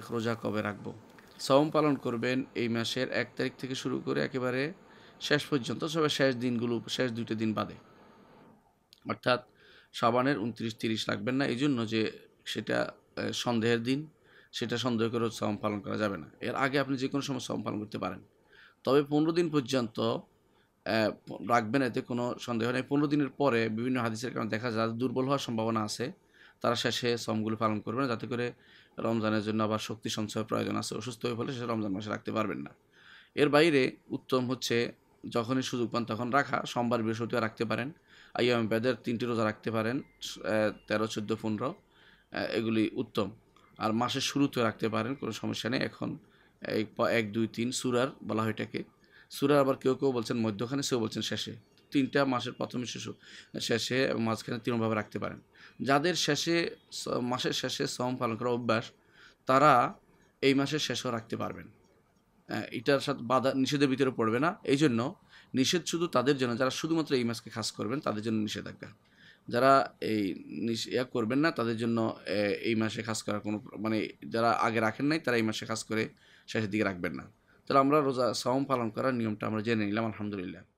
এক রোজা কবে রাখবো সওম পালন করবেন এই মাসের এক তারিখ থেকে শুরু করে একেবারে শেষ পর্যন্ত সবে শেষ দিনগুলো শেষ দুইটা দিন বাদে অর্থাৎ সাবানের উনত্রিশ তিরিশ লাগবেন না এই জন্য যে সেটা সন্দেহের দিন সেটা সন্দেহ করে সম পালন করা যাবে না এর আগে আপনি যে কোনো সময় সম পালন করতে পারেন তবে পনেরো দিন পর্যন্ত রাখবেন এতে কোনো সন্দেহ নেই পনেরো দিনের পরে বিভিন্ন হাদিসের কারণে দেখা যায় দুর্বল হওয়ার সম্ভাবনা আছে তারা শেষে শ্রমগুলো পালন করবেন যাতে করে রমজানের জন্য আবার শক্তি সঞ্চয়ের প্রয়োজন আছে অসুস্থ হয়ে ফলে সে রমজান মাসে রাখতে পারবেন না এর বাইরে উত্তম হচ্ছে যখনই সুযোগ পান তখন রাখা সোমবার বৃহস্পতিও রাখতে পারেন আইয়াম বেদের তিনটি রোজা রাখতে পারেন তেরো চোদ্দো পনেরো এগুলি উত্তম আর মাসের শুরুতে রাখতে পারেন কোনো সমস্যা নেই এখন এক দুই তিন সুরার বলা হয় এটাকে সুরার আবার কেউ কেউ বলছেন মধ্যখানে সেও বলছেন শেষে তিনটা মাসের প্রথমে শিশু শেষে মাঝখানে তিনভাবে রাখতে পারেন যাদের শেষে মাসের শেষে শ্রম পালন করা অভ্যাস তারা এই মাসের শেষেও রাখতে পারবেন এটার সাথে বাধা নিষেধের ভিতরে পড়বে না এই জন্য নিষেধ শুধু তাদের জন্য যারা শুধুমাত্র এই মাসকে খাস করবেন তাদের জন্য নিষেধাজ্ঞা যারা এই ইয়া করবেন না তাদের জন্য এই মাসে খাস করার কোনো মানে যারা আগে রাখেন নাই তারা এই মাসে খাস করে শেষের দিকে রাখবেন না তাহলে আমরা রোজা সাওম পালন করার নিয়মটা আমরা জেনে নিলাম আলহামদুলিল্লাহ